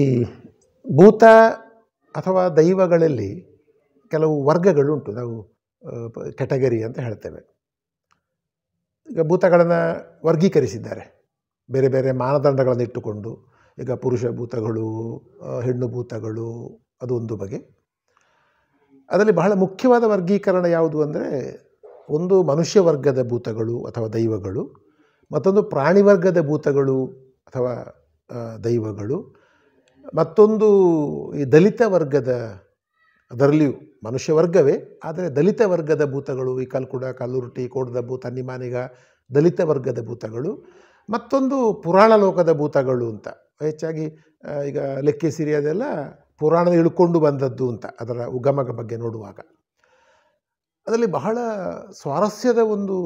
ಈ ಭೂತ ಅಥವಾ ದೈವಗಳಲ್ಲಿ ಕೆಲವು ವರ್ಗಗಳುಂಟು ನಾವು ಕ್ಯಾಟಗರಿ ಅಂತ ಹೇಳ್ತೇವೆ ಈಗ ಭೂತಗಳನ್ನು ವರ್ಗೀಕರಿಸಿದ್ದಾರೆ ಬೇರೆ ಬೇರೆ ಮಾನದಂಡಗಳನ್ನು ಇಟ್ಟುಕೊಂಡು ಈಗ ಪುರುಷ ಭೂತಗಳು ಹೆಣ್ಣು ಭೂತಗಳು ಅದು ಒಂದು ಬಗೆ ಅದರಲ್ಲಿ ಬಹಳ ಮುಖ್ಯವಾದ ವರ್ಗೀಕರಣ ಯಾವುದು ಅಂದರೆ ಒಂದು ಮನುಷ್ಯ ವರ್ಗದ ಭೂತಗಳು ಅಥವಾ ದೈವಗಳು ಮತ್ತೊಂದು ಪ್ರಾಣಿ ವರ್ಗದ ಭೂತಗಳು ಅಥವಾ ದೈವಗಳು ಮತ್ತೊಂದು ಈ ದಲಿತ ವರ್ಗದ ಅದರಲ್ಲಿಯೂ ಮನುಷ್ಯ ವರ್ಗವೇ ಆದರೆ ದಲಿತ ವರ್ಗದ ಭೂತಗಳು ಈ ಕಲ್ಕುಡ ಕಲ್ಲುರುಟಿ ಕೋಡ್ದಬ್ಬು ತನ್ನಿಮಾನಿಗ ದಲಿತ ವರ್ಗದ ಭೂತಗಳು ಮತ್ತೊಂದು ಪುರಾಣ ಲೋಕದ ಭೂತಗಳು ಅಂತ ಹೆಚ್ಚಾಗಿ ಈಗ ಲೆಕ್ಕೆ ಸಿರಿಯದೆಲ್ಲ ಪುರಾಣ ಇಳ್ಕೊಂಡು ಬಂದದ್ದು ಅಂತ ಅದರ ಉಗಮಗ ಬಗ್ಗೆ ನೋಡುವಾಗ ಅದರಲ್ಲಿ ಬಹಳ ಸ್ವಾರಸ್ಯದ ಒಂದು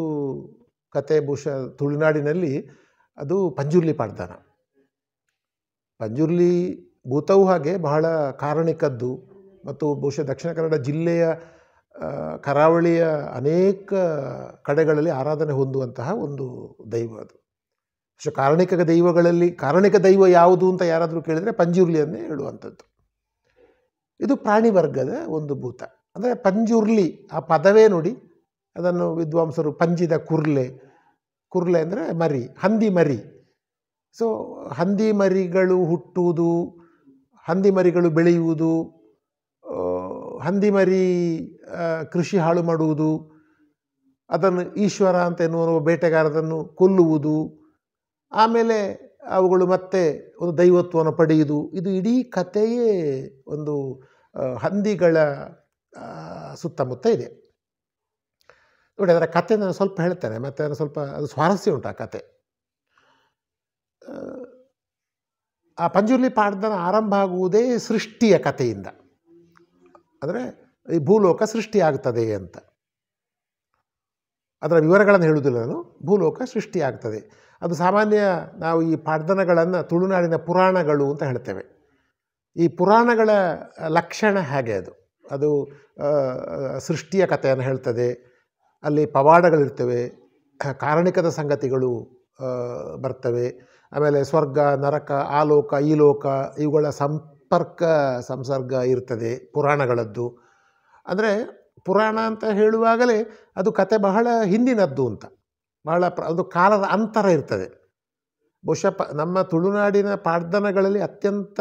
ಕತೆ ಬಹುಶಃ ತುಳುನಾಡಿನಲ್ಲಿ ಅದು ಪಂಜುರ್ಲಿ ಪಾಡ್ದಾನ ಪಂಜುರ್ಲಿ ಭೂತವು ಹಾಗೆ ಬಹಳ ಕಾರಣಿಕದ್ದು ಮತ್ತು ಬಹುಶಃ ದಕ್ಷಿಣ ಕನ್ನಡ ಜಿಲ್ಲೆಯ ಕರಾವಳಿಯ ಅನೇಕ ಕಡೆಗಳಲ್ಲಿ ಆರಾಧನೆ ಹೊಂದುವಂತಹ ಒಂದು ದೈವ ಅದು ಸೊ ಕಾರಣಿಕ ದೈವಗಳಲ್ಲಿ ಕಾರಣಿಕ ದೈವ ಯಾವುದು ಅಂತ ಯಾರಾದರೂ ಕೇಳಿದರೆ ಪಂಜುರ್ಲಿಯನ್ನೇ ಹೇಳುವಂಥದ್ದು ಇದು ಪ್ರಾಣಿ ವರ್ಗದ ಒಂದು ಭೂತ ಅಂದರೆ ಪಂಜುರ್ಲಿ ಆ ಪದವೇ ನೋಡಿ ಅದನ್ನು ವಿದ್ವಾಂಸರು ಪಂಜಿದ ಕುರ್ಲೆ ಕುರ್ಲೆ ಅಂದರೆ ಮರಿ ಹಂದಿ ಮರಿ ಸೊ ಹಂದಿ ಮರಿಗಳು ಹುಟ್ಟುವುದು ಹಂದಿ ಮರಿಗಳು ಬೆಳೆಯುವುದು ಹಂದಿ ಮರಿ ಕೃಷಿ ಹಾಳು ಮಾಡುವುದು ಅದನ್ನು ಈಶ್ವರ ಅಂತ ಎನ್ನುವ ಬೇಟೆಗಾರರನ್ನು ಕೊಲ್ಲುವುದು ಆಮೇಲೆ ಅವುಗಳು ಮತ್ತೆ ಒಂದು ದೈವತ್ವವನ್ನು ಪಡೆಯುವುದು ಇದು ಇಡೀ ಕಥೆಯೇ ಒಂದು ಹಂದಿಗಳ ಸುತ್ತಮುತ್ತ ಇದೆ ನೋಡಿ ಅದರ ಕತೆ ನಾನು ಸ್ವಲ್ಪ ಹೇಳ್ತೇನೆ ಮತ್ತು ಅದನ್ನು ಸ್ವಲ್ಪ ಅದು ಸ್ವಾರಸ್ಯ ಉಂಟು ಆ ಕತೆ ಆ ಪಂಜುರ್ಲಿ ಪಾಡ್ದನ ಆರಂಭ ಆಗುವುದೇ ಸೃಷ್ಟಿಯ ಕಥೆಯಿಂದ ಅಂದರೆ ಈ ಭೂಲೋಕ ಸೃಷ್ಟಿಯಾಗ್ತದೆ ಅಂತ ಅದರ ವಿವರಗಳನ್ನು ಹೇಳುವುದಿಲ್ಲ ನಾನು ಭೂಲೋಕ ಸೃಷ್ಟಿಯಾಗ್ತದೆ ಅದು ಸಾಮಾನ್ಯ ನಾವು ಈ ಪಾಡ್ದನಗಳನ್ನು ತುಳುನಾಡಿನ ಪುರಾಣಗಳು ಅಂತ ಹೇಳ್ತೇವೆ ಈ ಪುರಾಣಗಳ ಲಕ್ಷಣ ಹೇಗೆ ಅದು ಅದು ಸೃಷ್ಟಿಯ ಕಥೆಯನ್ನು ಹೇಳ್ತದೆ ಅಲ್ಲಿ ಪವಾಡಗಳಿರ್ತವೆ ಕಾರಣಿಕದ ಸಂಗತಿಗಳು ಬರ್ತವೆ ಆಮೇಲೆ ಸ್ವರ್ಗ ನರಕ ಆಲೋಕ ಈ ಲೋಕ ಇವುಗಳ ಸಂಪರ್ಕ ಸಂಸರ್ಗ ಇರ್ತದೆ ಪುರಾಣಗಳದ್ದು ಅಂದರೆ ಪುರಾಣ ಅಂತ ಹೇಳುವಾಗಲೇ ಅದು ಕತೆ ಬಹಳ ಹಿಂದಿನದ್ದು ಅಂತ ಬಹಳ ಪ್ರ ಅದು ಕಾಲದ ಅಂತರ ಇರ್ತದೆ ಬಹುಶಃ ಪ ನಮ್ಮ ತುಳುನಾಡಿನ ಪಾಡ್ದನಗಳಲ್ಲಿ ಅತ್ಯಂತ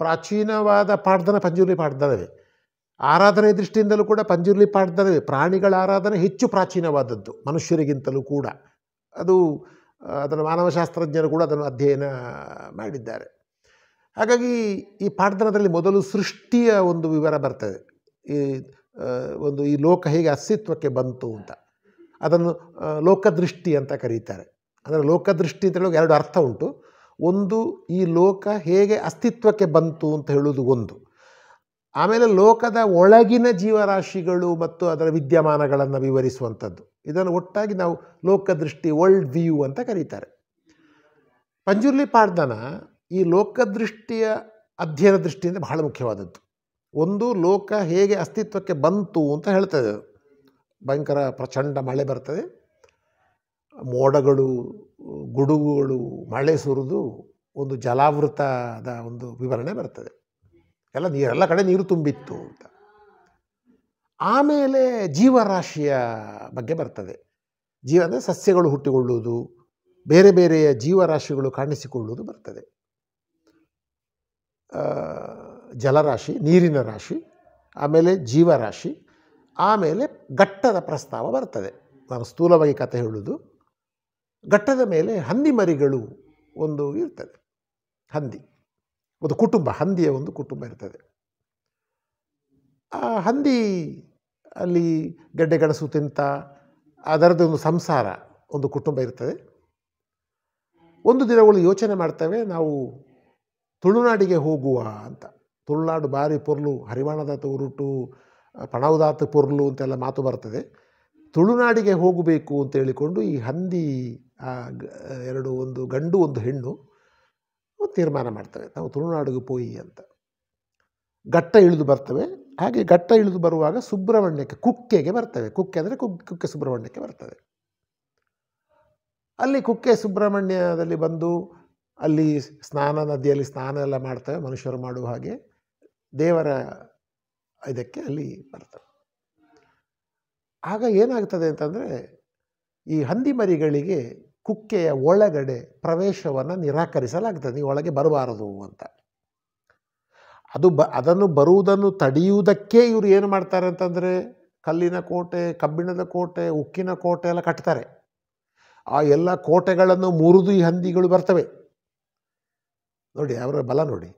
ಪ್ರಾಚೀನವಾದ ಪಾಡ್ದನ ಪಂಜುರ್ಲಿ ಪಾಡ್ದನವೇ ಆರಾಧನೆ ದೃಷ್ಟಿಯಿಂದಲೂ ಕೂಡ ಪಂಜುರ್ಲಿ ಪಾಡ್ದನವೇ ಪ್ರಾಣಿಗಳ ಆರಾಧನೆ ಹೆಚ್ಚು ಪ್ರಾಚೀನವಾದದ್ದು ಮನುಷ್ಯರಿಗಿಂತಲೂ ಕೂಡ ಅದು ಅದನ್ನು ಮಾನವಶಾಸ್ತ್ರಜ್ಞರು ಕೂಡ ಅದನ್ನು ಅಧ್ಯಯನ ಮಾಡಿದ್ದಾರೆ ಹಾಗಾಗಿ ಈ ಪಾಠದನದಲ್ಲಿ ಮೊದಲು ಸೃಷ್ಟಿಯ ಒಂದು ವಿವರ ಬರ್ತದೆ ಈ ಒಂದು ಈ ಲೋಕ ಹೇಗೆ ಅಸ್ತಿತ್ವಕ್ಕೆ ಬಂತು ಅಂತ ಅದನ್ನು ಲೋಕದೃಷ್ಟಿ ಅಂತ ಕರೀತಾರೆ ಅಂದರೆ ಲೋಕದೃಷ್ಟಿ ಅಂತ ಹೇಳುವಾಗ ಎರಡು ಅರ್ಥ ಉಂಟು ಒಂದು ಈ ಲೋಕ ಹೇಗೆ ಅಸ್ತಿತ್ವಕ್ಕೆ ಬಂತು ಅಂತ ಹೇಳೋದು ಒಂದು ಆಮೇಲೆ ಲೋಕದ ಒಳಗಿನ ಜೀವರಾಶಿಗಳು ಮತ್ತು ಅದರ ವಿದ್ಯಮಾನಗಳನ್ನು ವಿವರಿಸುವಂಥದ್ದು ಇದನ್ನು ಒಟ್ಟಾಗಿ ನಾವು ಲೋಕದೃಷ್ಟಿ ವರ್ಲ್ಡ್ ವ್ಯೂ ಅಂತ ಕರೀತಾರೆ ಪಂಜುರ್ಲಿ ಪಾಡ್ದನ ಈ ಲೋಕದೃಷ್ಟಿಯ ಅಧ್ಯಯನ ದೃಷ್ಟಿಯಿಂದ ಬಹಳ ಮುಖ್ಯವಾದದ್ದು ಒಂದು ಲೋಕ ಹೇಗೆ ಅಸ್ತಿತ್ವಕ್ಕೆ ಬಂತು ಅಂತ ಹೇಳ್ತದೆ ಅದು ಭಯಂಕರ ಪ್ರಚಂಡ ಮಳೆ ಬರ್ತದೆ ಮೋಡಗಳು ಗುಡುಗುಗಳು ಮಳೆ ಸುರಿದು ಒಂದು ಜಲಾವೃತದ ಒಂದು ವಿವರಣೆ ಬರ್ತದೆ ಎಲ್ಲ ನೀರೆಲ್ಲ ಕಡೆ ನೀರು ತುಂಬಿತ್ತು ಅಂತ ಆಮೇಲೆ ಜೀವರಾಶಿಯ ಬಗ್ಗೆ ಬರ್ತದೆ ಜೀವ ಅಂದರೆ ಸಸ್ಯಗಳು ಹುಟ್ಟಿಕೊಳ್ಳುವುದು ಬೇರೆ ಬೇರೆಯ ಜೀವರಾಶಿಗಳು ಕಾಣಿಸಿಕೊಳ್ಳುವುದು ಬರ್ತದೆ ಜಲರಾಶಿ ನೀರಿನ ರಾಶಿ ಆಮೇಲೆ ಜೀವರಾಶಿ ಆಮೇಲೆ ಘಟ್ಟದ ಪ್ರಸ್ತಾವ ಬರ್ತದೆ ನಾನು ಸ್ಥೂಲವಾಗಿ ಕತೆ ಹೇಳುವುದು ಘಟ್ಟದ ಮೇಲೆ ಹಂದಿ ಮರಿಗಳು ಒಂದು ಇರ್ತದೆ ಹಂದಿ ಒಂದು ಕುಟುಂಬ ಹಂದಿಯ ಒಂದು ಕುಟುಂಬ ಇರ್ತದೆ ಆ ಹಂದಿ ಅಲ್ಲಿ ಗೆಡ್ಡೆ ಗೆಣಸು ತಿಂತ ಅದರದ್ದು ಒಂದು ಸಂಸಾರ ಒಂದು ಕುಟುಂಬ ಇರ್ತದೆ ಒಂದು ದಿನಗಳು ಯೋಚನೆ ಮಾಡ್ತವೆ ನಾವು ತುಳುನಾಡಿಗೆ ಹೋಗುವ ಅಂತ ತುಳುನಾಡು ಬಾರಿ ಪೊರ್ಲು ಹರಿವಾಣದಾತ ಉರುಟು ಪಣವದಾತ ಪೊರ್ಲು ಅಂತೆಲ್ಲ ಮಾತು ಬರ್ತದೆ ತುಳುನಾಡಿಗೆ ಹೋಗಬೇಕು ಅಂತ ಹೇಳಿಕೊಂಡು ಈ ಹಂದಿ ಎರಡು ಒಂದು ಗಂಡು ಒಂದು ಹೆಣ್ಣು ತೀರ್ಮಾನ ಮಾಡ್ತವೆ ನಾವು ತುಳುನಾಡಿಗೆ ಪೋಯಿ ಅಂತ ಘಟ್ಟ ಇಳಿದು ಬರ್ತವೆ ಹಾಗೆ ಘಟ್ಟ ಇಳಿದು ಬರುವಾಗ ಸುಬ್ರಹ್ಮಣ್ಯಕ್ಕೆ ಕುಕ್ಕೆಗೆ ಬರ್ತವೆ ಕುಕ್ಕೆ ಅಂದರೆ ಕುಕ್ ಕುಕ್ಕೆ ಸುಬ್ರಹ್ಮಣ್ಯಕ್ಕೆ ಬರ್ತದೆ ಅಲ್ಲಿ ಕುಕ್ಕೆ ಸುಬ್ರಹ್ಮಣ್ಯದಲ್ಲಿ ಬಂದು ಅಲ್ಲಿ ಸ್ನಾನ ನದಿಯಲ್ಲಿ ಸ್ನಾನ ಎಲ್ಲ ಮಾಡ್ತವೆ ಮನುಷ್ಯರು ಮಾಡುವ ಹಾಗೆ ದೇವರ ಇದಕ್ಕೆ ಅಲ್ಲಿ ಬರ್ತವೆ ಆಗ ಏನಾಗ್ತದೆ ಅಂತಂದರೆ ಈ ಹಂದಿ ಮರಿಗಳಿಗೆ ಕುಕ್ಕೆಯ ಒಳಗಡೆ ಪ್ರವೇಶವನ್ನು ನಿರಾಕರಿಸಲಾಗ್ತದೆ ಈ ಒಳಗೆ ಬರಬಾರದು ಅಂತ ಅದು ಬ ಅದನ್ನು ಬರುವುದನ್ನು ತಡೆಯುವುದಕ್ಕೆ ಇವರು ಏನು ಮಾಡ್ತಾರೆ ಅಂತಂದರೆ ಕಲ್ಲಿನ ಕೋಟೆ ಕಬ್ಬಿಣದ ಕೋಟೆ ಉಕ್ಕಿನ ಕೋಟೆ ಎಲ್ಲ ಕಟ್ತಾರೆ ಆ ಎಲ್ಲ ಕೋಟೆಗಳನ್ನು ಮುರಿದು ಈ ಹಂದಿಗಳು ಬರ್ತವೆ ನೋಡಿ ಅವರ ಬಲ ನೋಡಿ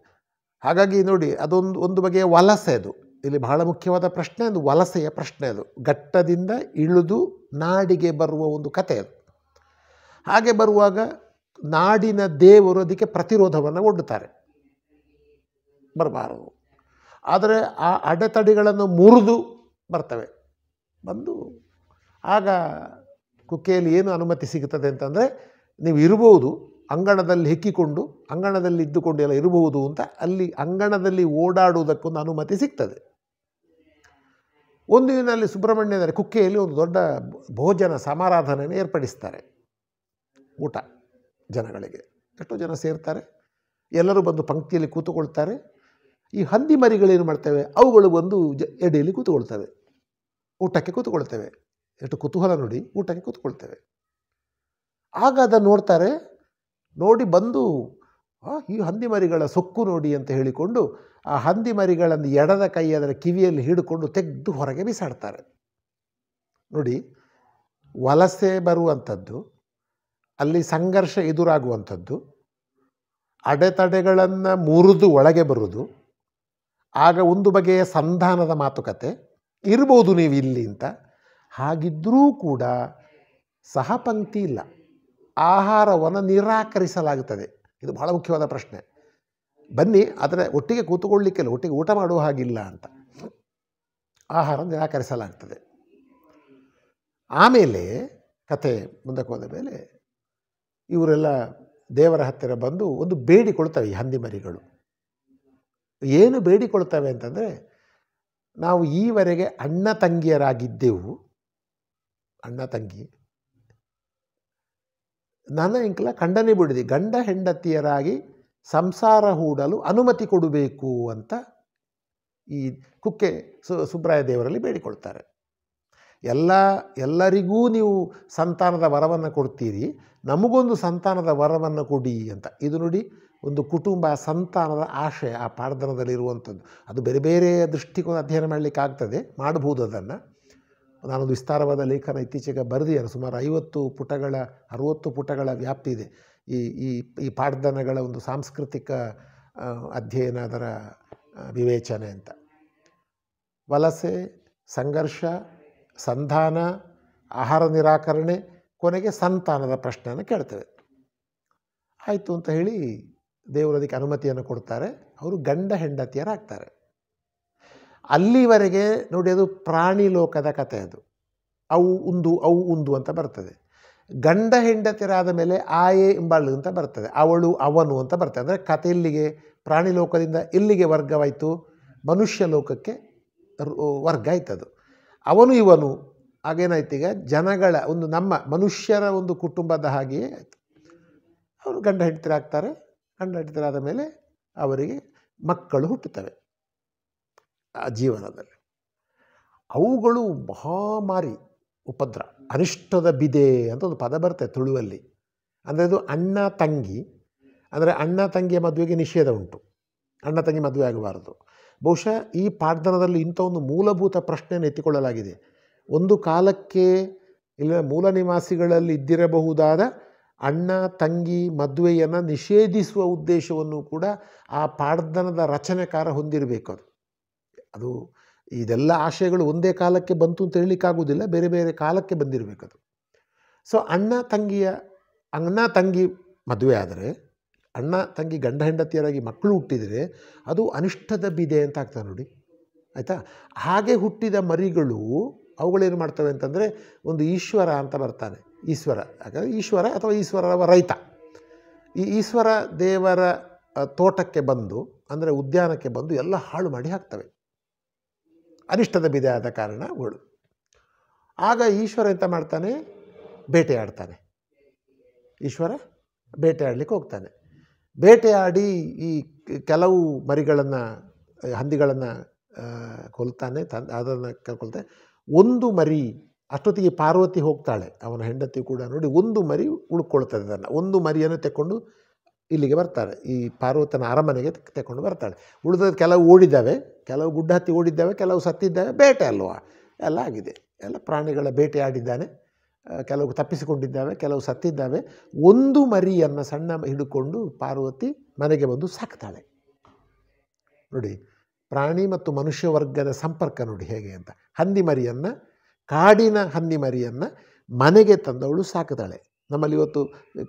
ಹಾಗಾಗಿ ನೋಡಿ ಅದೊಂದು ಒಂದು ಬಗೆಯ ವಲಸೆ ಅದು ಇಲ್ಲಿ ಬಹಳ ಮುಖ್ಯವಾದ ಪ್ರಶ್ನೆ ಅದು ವಲಸೆಯ ಪ್ರಶ್ನೆ ಅದು ಘಟ್ಟದಿಂದ ಇಳಿದು ನಾಡಿಗೆ ಬರುವ ಒಂದು ಕತೆ ಅದು ಹಾಗೆ ಬರುವಾಗ ನಾಡಿನ ದೇವರು ಅದಕ್ಕೆ ಪ್ರತಿರೋಧವನ್ನು ಒಡ್ಡುತ್ತಾರೆ ಬರಬಾರದು ಆದರೆ ಆ ಅಡೆತಡೆಗಳನ್ನು ಮುರಿದು ಬರ್ತವೆ ಬಂದು ಆಗ ಕುಕ್ಕೆಯಲ್ಲಿ ಏನು ಅನುಮತಿ ಸಿಗುತ್ತದೆ ಅಂತಂದರೆ ನೀವು ಇರಬಹುದು ಅಂಗಣದಲ್ಲಿ ಹೆಕ್ಕಿಕೊಂಡು ಅಂಗಣದಲ್ಲಿ ಇದ್ದುಕೊಂಡು ಎಲ್ಲ ಇರಬಹುದು ಅಂತ ಅಲ್ಲಿ ಅಂಗಣದಲ್ಲಿ ಓಡಾಡುವುದಕ್ಕೊಂದು ಅನುಮತಿ ಸಿಗ್ತದೆ ಒಂದು ದಿನಲ್ಲಿ ಸುಬ್ರಹ್ಮಣ್ಯದಲ್ಲಿ ಕುಕ್ಕೆಯಲ್ಲಿ ಒಂದು ದೊಡ್ಡ ಭೋಜನ ಸಮಾರಾಧನೆಯನ್ನು ಏರ್ಪಡಿಸ್ತಾರೆ ಊಟ ಜನಗಳಿಗೆ ಎಷ್ಟೋ ಜನ ಸೇರ್ತಾರೆ ಎಲ್ಲರೂ ಬಂದು ಪಂಕ್ತಿಯಲ್ಲಿ ಕೂತುಕೊಳ್ತಾರೆ ಈ ಹಂದಿ ಮರಿಗಳೇನು ಮಾಡ್ತವೆ ಅವುಗಳು ಒಂದು ಜ ಎಡೆಯಲ್ಲಿ ಕೂತ್ಕೊಳ್ತವೆ ಊಟಕ್ಕೆ ಕೂತ್ಕೊಳ್ತೇವೆ ಎಷ್ಟು ಕುತೂಹಲ ನೋಡಿ ಊಟಕ್ಕೆ ಕೂತ್ಕೊಳ್ತೇವೆ ಆಗ ಅದನ್ನು ನೋಡ್ತಾರೆ ನೋಡಿ ಬಂದು ಈ ಹಂದಿ ಮರಿಗಳ ಸೊಕ್ಕು ನೋಡಿ ಅಂತ ಹೇಳಿಕೊಂಡು ಆ ಹಂದಿ ಮರಿಗಳನ್ನು ಎಡದ ಕೈ ಅದರ ಕಿವಿಯಲ್ಲಿ ಹಿಡ್ಕೊಂಡು ತೆಗೆದು ಹೊರಗೆ ಬಿಸಾಡ್ತಾರೆ ನೋಡಿ ವಲಸೆ ಬರುವಂಥದ್ದು ಅಲ್ಲಿ ಸಂಘರ್ಷ ಎದುರಾಗುವಂಥದ್ದು ಅಡೆತಡೆಗಳನ್ನು ಮುರಿದು ಒಳಗೆ ಬರುವುದು ಆಗ ಒಂದು ಬಗೆಯ ಸಂಧಾನದ ಮಾತುಕತೆ ಇರ್ಬೋದು ನೀವು ಇಲ್ಲಿ ಅಂತ ಹಾಗಿದ್ದರೂ ಕೂಡ ಸಹಪಂಕ್ತಿ ಇಲ್ಲ ಆಹಾರವನ್ನು ನಿರಾಕರಿಸಲಾಗುತ್ತದೆ ಇದು ಬಹಳ ಮುಖ್ಯವಾದ ಪ್ರಶ್ನೆ ಬನ್ನಿ ಆದರೆ ಒಟ್ಟಿಗೆ ಕೂತುಕೊಳ್ಳಿಕ್ಕಿಲ್ಲ ಒಟ್ಟಿಗೆ ಊಟ ಮಾಡುವ ಹಾಗಿಲ್ಲ ಅಂತ ಆಹಾರ ನಿರಾಕರಿಸಲಾಗ್ತದೆ ಆಮೇಲೆ ಕತೆ ಮುಂದಕ್ಕೆ ಹೋದ ಮೇಲೆ ಇವರೆಲ್ಲ ದೇವರ ಹತ್ತಿರ ಬಂದು ಒಂದು ಬೇಡಿಕೊಳ್ತವೆ ಈ ಹಂದಿ ಮರಿಗಳು ಏನು ಬೇಡಿಕೊಳ್ತವೆ ಅಂತಂದರೆ ನಾವು ಈವರೆಗೆ ಅಣ್ಣ ತಂಗಿಯರಾಗಿದ್ದೆವು ಅಣ್ಣ ತಂಗಿ ನನ್ನ ಇಂಕಲ ಖಂಡನೆ ಬಿಡಿದೆ ಗಂಡ ಹೆಂಡತಿಯರಾಗಿ ಸಂಸಾರ ಹೂಡಲು ಅನುಮತಿ ಕೊಡಬೇಕು ಅಂತ ಈ ಕುಕ್ಕೆ ಸು ಸುಬ್ರಾಯ ದೇವರಲ್ಲಿ ಬೇಡಿಕೊಳ್ತಾರೆ ಎಲ್ಲ ಎಲ್ಲರಿಗೂ ನೀವು ಸಂತಾನದ ವರವನ್ನು ಕೊಡ್ತೀರಿ ನಮಗೊಂದು ಸಂತಾನದ ವರವನ್ನು ಕೊಡಿ ಅಂತ ಇದು ನೋಡಿ ಒಂದು ಕುಟುಂಬ ಸಂತಾನದ ಆಶೆ ಆ ಪಾಡ್ದನದಲ್ಲಿರುವಂಥದ್ದು ಅದು ಬೇರೆ ಬೇರೆ ದೃಷ್ಟಿಕೋನ ಅಧ್ಯಯನ ಮಾಡಲಿಕ್ಕೆ ಆಗ್ತದೆ ಮಾಡಬಹುದು ಅದನ್ನು ನಾನೊಂದು ವಿಸ್ತಾರವಾದ ಲೇಖನ ಇತ್ತೀಚೆಗೆ ಬರೆದಿದ್ದೇನೆ ಸುಮಾರು ಐವತ್ತು ಪುಟಗಳ ಅರುವತ್ತು ಪುಟಗಳ ವ್ಯಾಪ್ತಿ ಇದೆ ಈ ಈ ಈ ಪಾಡ್ದನಗಳ ಒಂದು ಸಾಂಸ್ಕೃತಿಕ ಅಧ್ಯಯನ ಅದರ ವಿವೇಚನೆ ಅಂತ ವಲಸೆ ಸಂಘರ್ಷ ಸಂಧಾನ ಆಹಾರ ನಿರಾಕರಣೆ ಕೊನೆಗೆ ಸಂತಾನದ ಪ್ರಶ್ನೆಯನ್ನು ಕೇಳ್ತೇವೆ ಆಯಿತು ಅಂತ ಹೇಳಿ ದೇವರು ಅದಕ್ಕೆ ಅನುಮತಿಯನ್ನು ಕೊಡ್ತಾರೆ ಅವರು ಗಂಡ ಹೆಂಡತಿಯರಾಗ್ತಾರೆ ಅಲ್ಲಿವರೆಗೆ ನೋಡಿ ಅದು ಪ್ರಾಣಿ ಲೋಕದ ಕಥೆ ಅದು ಅವು ಉಂದು ಅವು ಉಂದು ಅಂತ ಬರ್ತದೆ ಗಂಡ ಹೆಂಡತಿಯರಾದ ಮೇಲೆ ಆಯೆ ಎಂಬಳು ಅಂತ ಬರ್ತದೆ ಅವಳು ಅವನು ಅಂತ ಬರ್ತದೆ ಅಂದರೆ ಕತೆ ಇಲ್ಲಿಗೆ ಪ್ರಾಣಿ ಲೋಕದಿಂದ ಇಲ್ಲಿಗೆ ವರ್ಗವಾಯಿತು ಮನುಷ್ಯ ಲೋಕಕ್ಕೆ ವರ್ಗ ಆಯ್ತದು ಅವನು ಇವನು ಈಗ ಜನಗಳ ಒಂದು ನಮ್ಮ ಮನುಷ್ಯರ ಒಂದು ಕುಟುಂಬದ ಹಾಗೆಯೇ ಆಯಿತು ಅವರು ಗಂಡ ಹೆಂಡತಿರಾಗ್ತಾರೆ ಅಣ್ಣತರಾದ ಮೇಲೆ ಅವರಿಗೆ ಮಕ್ಕಳು ಹುಟ್ಟುತ್ತವೆ ಆ ಜೀವನದಲ್ಲಿ ಅವುಗಳು ಮಹಾಮಾರಿ ಉಪದ್ರ ಅನಿಷ್ಟದ ಬಿದೆ ಅಂತ ಒಂದು ಪದ ಬರುತ್ತೆ ತುಳುವಲ್ಲಿ ಅಂದರೆ ಅದು ಅಣ್ಣ ತಂಗಿ ಅಂದರೆ ಅಣ್ಣ ತಂಗಿಯ ಮದುವೆಗೆ ನಿಷೇಧ ಉಂಟು ಅಣ್ಣ ತಂಗಿ ಮದುವೆ ಆಗಬಾರದು ಬಹುಶಃ ಈ ಪಾರ್ಧನದಲ್ಲಿ ಇಂಥ ಒಂದು ಮೂಲಭೂತ ಪ್ರಶ್ನೆಯನ್ನು ಎತ್ತಿಕೊಳ್ಳಲಾಗಿದೆ ಒಂದು ಕಾಲಕ್ಕೆ ಇಲ್ಲ ಮೂಲ ನಿವಾಸಿಗಳಲ್ಲಿ ಇದ್ದಿರಬಹುದಾದ ಅಣ್ಣ ತಂಗಿ ಮದುವೆಯನ್ನು ನಿಷೇಧಿಸುವ ಉದ್ದೇಶವನ್ನು ಕೂಡ ಆ ಪಾಡ್ದನದ ರಚನೆಕಾರ ಹೊಂದಿರಬೇಕು ಅದು ಅದು ಇದೆಲ್ಲ ಆಶಯಗಳು ಒಂದೇ ಕಾಲಕ್ಕೆ ಬಂತು ಅಂತ ಹೇಳಲಿಕ್ಕಾಗೋದಿಲ್ಲ ಬೇರೆ ಬೇರೆ ಕಾಲಕ್ಕೆ ಬಂದಿರಬೇಕದು ಸೊ ಅಣ್ಣ ತಂಗಿಯ ಅಣ್ಣ ತಂಗಿ ಮದುವೆ ಆದರೆ ಅಣ್ಣ ತಂಗಿ ಗಂಡ ಹೆಂಡತಿಯರಾಗಿ ಮಕ್ಕಳು ಹುಟ್ಟಿದರೆ ಅದು ಅನಿಷ್ಟದ ಬಿದೆ ಅಂತ ಆಗ್ತದೆ ನೋಡಿ ಆಯಿತಾ ಹಾಗೆ ಹುಟ್ಟಿದ ಮರಿಗಳು ಅವುಗಳೇನು ಮಾಡ್ತವೆ ಅಂತಂದರೆ ಒಂದು ಈಶ್ವರ ಅಂತ ಬರ್ತಾನೆ ಈಶ್ವರ ಯಾಕಂದರೆ ಈಶ್ವರ ಅಥವಾ ಈಶ್ವರವ ರೈತ ಈ ಈಶ್ವರ ದೇವರ ತೋಟಕ್ಕೆ ಬಂದು ಅಂದರೆ ಉದ್ಯಾನಕ್ಕೆ ಬಂದು ಎಲ್ಲ ಹಾಳು ಮಾಡಿ ಹಾಕ್ತವೆ ಅನಿಷ್ಟದ ಬಿದೆ ಆದ ಕಾರಣಗಳು ಆಗ ಈಶ್ವರ ಎಂತ ಮಾಡ್ತಾನೆ ಬೇಟೆಯಾಡ್ತಾನೆ ಈಶ್ವರ ಬೇಟೆಯಾಡಲಿಕ್ಕೆ ಹೋಗ್ತಾನೆ ಬೇಟೆಯಾಡಿ ಈ ಕೆಲವು ಮರಿಗಳನ್ನು ಹಂದಿಗಳನ್ನು ಕೊಲ್ತಾನೆ ತಂದು ಅದನ್ನು ಕೊಲ್ತಾನೆ ಒಂದು ಮರಿ ಅಷ್ಟೊತ್ತಿಗೆ ಪಾರ್ವತಿ ಹೋಗ್ತಾಳೆ ಅವನ ಹೆಂಡತಿ ಕೂಡ ನೋಡಿ ಒಂದು ಮರಿ ಉಳ್ಕೊಳ್ತದೆ ಅದನ್ನು ಒಂದು ಮರಿಯನ್ನು ತಗೊಂಡು ಇಲ್ಲಿಗೆ ಬರ್ತಾರೆ ಈ ಪಾರ್ವತನ ಅರಮನೆಗೆ ತೆಕ್ಕೊಂಡು ಬರ್ತಾಳೆ ಉಳಿದ ಕೆಲವು ಓಡಿದ್ದಾವೆ ಕೆಲವು ಗುಡ್ಡ ಹತ್ತಿ ಓಡಿದ್ದಾವೆ ಕೆಲವು ಸತ್ತಿದ್ದಾವೆ ಬೇಟೆ ಅಲ್ವಾ ಎಲ್ಲ ಆಗಿದೆ ಎಲ್ಲ ಪ್ರಾಣಿಗಳ ಬೇಟೆ ಆಡಿದ್ದಾನೆ ಕೆಲವು ತಪ್ಪಿಸಿಕೊಂಡಿದ್ದಾವೆ ಕೆಲವು ಸತ್ತಿದ್ದಾವೆ ಒಂದು ಮರಿಯನ್ನು ಸಣ್ಣ ಹಿಡ್ಕೊಂಡು ಪಾರ್ವತಿ ಮನೆಗೆ ಬಂದು ಸಾಕ್ತಾಳೆ ನೋಡಿ ಪ್ರಾಣಿ ಮತ್ತು ಮನುಷ್ಯ ವರ್ಗದ ಸಂಪರ್ಕ ನೋಡಿ ಹೇಗೆ ಅಂತ ಹಂದಿ ಮರಿಯನ್ನು ಕಾಡಿನ ಹಂದಿ ಮರಿಯನ್ನು ಮನೆಗೆ ತಂದವಳು ಸಾಕುತ್ತಾಳೆ ನಮ್ಮಲ್ಲಿ ಇವತ್ತು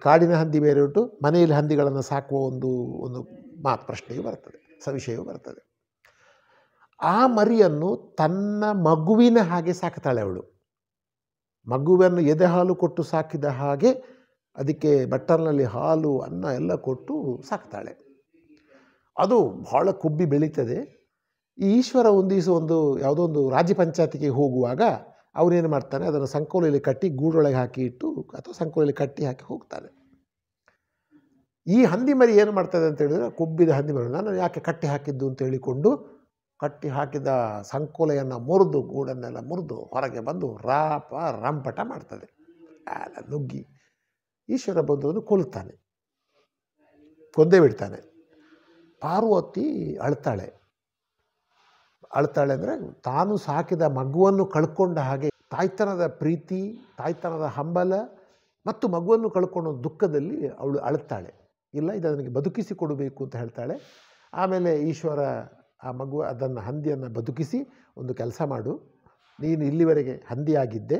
ಕಾಡಿನ ಹಂದಿ ಬೇರೆ ಉಂಟು ಮನೆಯಲ್ಲಿ ಹಂದಿಗಳನ್ನು ಸಾಕುವ ಒಂದು ಒಂದು ಮಾ ಪ್ರಶ್ನೆಯು ಬರ್ತದೆ ಸವಿಷಯವೂ ಬರ್ತದೆ ಆ ಮರಿಯನ್ನು ತನ್ನ ಮಗುವಿನ ಹಾಗೆ ಸಾಕ್ತಾಳೆ ಅವಳು ಮಗುವನ್ನು ಎದೆ ಹಾಲು ಕೊಟ್ಟು ಸಾಕಿದ ಹಾಗೆ ಅದಕ್ಕೆ ಬಟ್ಟಲ್ನಲ್ಲಿ ಹಾಲು ಅನ್ನ ಎಲ್ಲ ಕೊಟ್ಟು ಸಾಕ್ತಾಳೆ ಅದು ಬಹಳ ಕುಬ್ಬಿ ಬೆಳೀತದೆ ಈಶ್ವರ ಈಶ್ವರ ದಿವಸ ಒಂದು ಯಾವುದೋ ಒಂದು ರಾಜ್ಯ ಪಂಚಾಯತಿಗೆ ಹೋಗುವಾಗ ಅವನೇನು ಮಾಡ್ತಾನೆ ಅದನ್ನು ಸಂಕೋಲೆಯಲ್ಲಿ ಕಟ್ಟಿ ಗೂಡೊಳಗೆ ಹಾಕಿ ಇಟ್ಟು ಅಥವಾ ಸಂಕೋಲೆಯಲ್ಲಿ ಕಟ್ಟಿ ಹಾಕಿ ಹೋಗ್ತಾನೆ ಈ ಹಂದಿ ಮರಿ ಏನು ಮಾಡ್ತದೆ ಅಂತ ಹೇಳಿದ್ರೆ ಕೊಬ್ಬಿದ ಹಂದಿ ಮರಿ ನಾನು ಯಾಕೆ ಕಟ್ಟಿ ಹಾಕಿದ್ದು ಅಂತ ಹೇಳಿಕೊಂಡು ಕಟ್ಟಿ ಹಾಕಿದ ಸಂಕೋಲೆಯನ್ನು ಮುರಿದು ಗೂಡನ್ನೆಲ್ಲ ಮುರಿದು ಹೊರಗೆ ಬಂದು ರಾಪ ರಂಪಟ ಮಾಡ್ತದೆ ಅಲ್ಲ ನುಗ್ಗಿ ಈಶ್ವರ ಬಂಧುವನ್ನು ಕೊಲ್ತಾನೆ ಕೊಂದೇ ಬಿಡ್ತಾನೆ ಪಾರ್ವತಿ ಅಳ್ತಾಳೆ ಅಳ್ತಾಳೆ ಅಂದರೆ ತಾನು ಸಾಕಿದ ಮಗುವನ್ನು ಕಳ್ಕೊಂಡ ಹಾಗೆ ತಾಯ್ತನದ ಪ್ರೀತಿ ತಾಯ್ತನದ ಹಂಬಲ ಮತ್ತು ಮಗುವನ್ನು ಕಳ್ಕೊಳ್ಳೋ ದುಃಖದಲ್ಲಿ ಅವಳು ಅಳುತ್ತಾಳೆ ಇಲ್ಲ ಇದು ನನಗೆ ಬದುಕಿಸಿ ಕೊಡಬೇಕು ಅಂತ ಹೇಳ್ತಾಳೆ ಆಮೇಲೆ ಈಶ್ವರ ಆ ಮಗು ಅದನ್ನು ಹಂದಿಯನ್ನು ಬದುಕಿಸಿ ಒಂದು ಕೆಲಸ ಮಾಡು ನೀನು ಇಲ್ಲಿವರೆಗೆ ಹಂದಿಯಾಗಿದ್ದೆ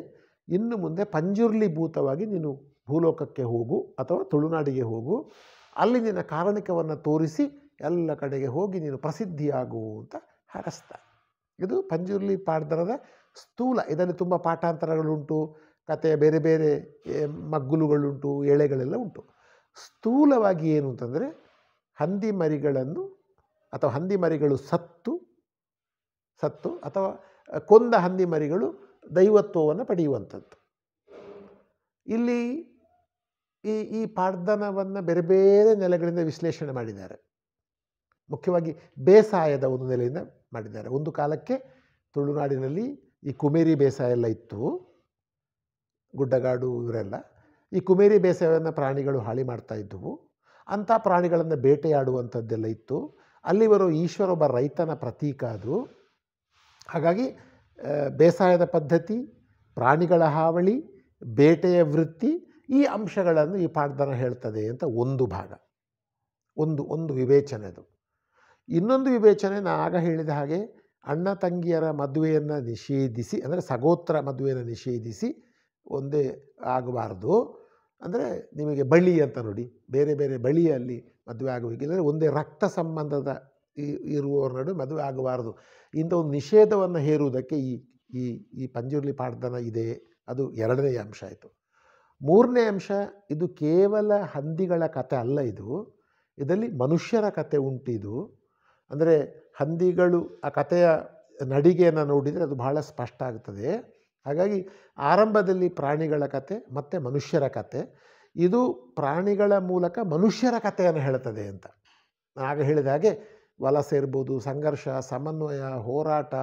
ಇನ್ನು ಮುಂದೆ ಪಂಜುರ್ಲಿಭೂತವಾಗಿ ನೀನು ಭೂಲೋಕಕ್ಕೆ ಹೋಗು ಅಥವಾ ತುಳುನಾಡಿಗೆ ಹೋಗು ಅಲ್ಲಿ ನಿನ್ನ ಕಾರಣಿಕವನ್ನು ತೋರಿಸಿ ಎಲ್ಲ ಕಡೆಗೆ ಹೋಗಿ ನೀನು ಪ್ರಸಿದ್ಧಿಯಾಗು ಅಂತ ಹರಸ್ತ ಇದು ಪಂಜುರ್ಲಿ ಪಾಡ್ದರದ ಸ್ಥೂಲ ಇದರಲ್ಲಿ ತುಂಬ ಪಾಠಾಂತರಗಳುಂಟು ಕಥೆಯ ಬೇರೆ ಬೇರೆ ಮಗ್ಗುಲುಗಳುಂಟು ಎಳೆಗಳೆಲ್ಲ ಉಂಟು ಸ್ಥೂಲವಾಗಿ ಏನು ಅಂತಂದರೆ ಹಂದಿ ಮರಿಗಳನ್ನು ಅಥವಾ ಹಂದಿ ಮರಿಗಳು ಸತ್ತು ಸತ್ತು ಅಥವಾ ಕೊಂದ ಹಂದಿ ಮರಿಗಳು ದೈವತ್ವವನ್ನು ಪಡೆಯುವಂಥದ್ದು ಇಲ್ಲಿ ಈ ಈ ಪಾಡ್ದನವನ್ನು ಬೇರೆ ಬೇರೆ ನೆಲೆಗಳಿಂದ ವಿಶ್ಲೇಷಣೆ ಮಾಡಿದ್ದಾರೆ ಮುಖ್ಯವಾಗಿ ಬೇಸಾಯದ ಒಂದು ನೆಲೆಯಿಂದ ಮಾಡಿದ್ದಾರೆ ಒಂದು ಕಾಲಕ್ಕೆ ತುಳುನಾಡಿನಲ್ಲಿ ಈ ಕುಮೇರಿ ಬೇಸಾಯ ಎಲ್ಲ ಇತ್ತು ಗುಡ್ಡಗಾಡು ಇವರೆಲ್ಲ ಈ ಕುಮೇರಿ ಬೇಸಾಯವನ್ನು ಪ್ರಾಣಿಗಳು ಹಾಳಿ ಮಾಡ್ತಾ ಇದ್ದವು ಅಂಥ ಪ್ರಾಣಿಗಳನ್ನು ಬೇಟೆಯಾಡುವಂಥದ್ದೆಲ್ಲ ಇತ್ತು ಅಲ್ಲಿ ಬರೋ ಈಶ್ವರ ಒಬ್ಬ ರೈತನ ಪ್ರತೀಕ ಅದು ಹಾಗಾಗಿ ಬೇಸಾಯದ ಪದ್ಧತಿ ಪ್ರಾಣಿಗಳ ಹಾವಳಿ ಬೇಟೆಯ ವೃತ್ತಿ ಈ ಅಂಶಗಳನ್ನು ಈ ಪಾಠದನ ಹೇಳ್ತದೆ ಅಂತ ಒಂದು ಭಾಗ ಒಂದು ಒಂದು ವಿವೇಚನೆ ಅದು ಇನ್ನೊಂದು ವಿವೇಚನೆ ನಾನು ಆಗ ಹೇಳಿದ ಹಾಗೆ ಅಣ್ಣ ತಂಗಿಯರ ಮದುವೆಯನ್ನು ನಿಷೇಧಿಸಿ ಅಂದರೆ ಸಗೋತ್ರ ಮದುವೆಯನ್ನು ನಿಷೇಧಿಸಿ ಒಂದೇ ಆಗಬಾರ್ದು ಅಂದರೆ ನಿಮಗೆ ಬಳಿ ಅಂತ ನೋಡಿ ಬೇರೆ ಬೇರೆ ಬಳಿಯಲ್ಲಿ ಮದುವೆ ಆಗಬೇಕಿಲ್ಲ ಒಂದೇ ರಕ್ತ ಸಂಬಂಧದ ಇರುವವರ ನಡುವೆ ಮದುವೆ ಆಗಬಾರ್ದು ಇಂಥ ಒಂದು ನಿಷೇಧವನ್ನು ಹೇರುವುದಕ್ಕೆ ಈ ಈ ಈ ಪಂಜುರ್ಲಿ ಪಾಡ್ದನ ಇದೆ ಅದು ಎರಡನೇ ಅಂಶ ಆಯಿತು ಮೂರನೇ ಅಂಶ ಇದು ಕೇವಲ ಹಂದಿಗಳ ಕತೆ ಅಲ್ಲ ಇದು ಇದರಲ್ಲಿ ಮನುಷ್ಯರ ಕತೆ ಉಂಟಿದು ಅಂದರೆ ಹಂದಿಗಳು ಆ ಕಥೆಯ ನಡಿಗೆಯನ್ನು ನೋಡಿದರೆ ಅದು ಬಹಳ ಸ್ಪಷ್ಟ ಆಗ್ತದೆ ಹಾಗಾಗಿ ಆರಂಭದಲ್ಲಿ ಪ್ರಾಣಿಗಳ ಕತೆ ಮತ್ತು ಮನುಷ್ಯರ ಕತೆ ಇದು ಪ್ರಾಣಿಗಳ ಮೂಲಕ ಮನುಷ್ಯರ ಕಥೆಯನ್ನು ಹೇಳ್ತದೆ ಅಂತ ಆಗ ಹೇಳಿದ ಹಾಗೆ ವಲಸೆ ಇರ್ಬೋದು ಸಂಘರ್ಷ ಸಮನ್ವಯ ಹೋರಾಟ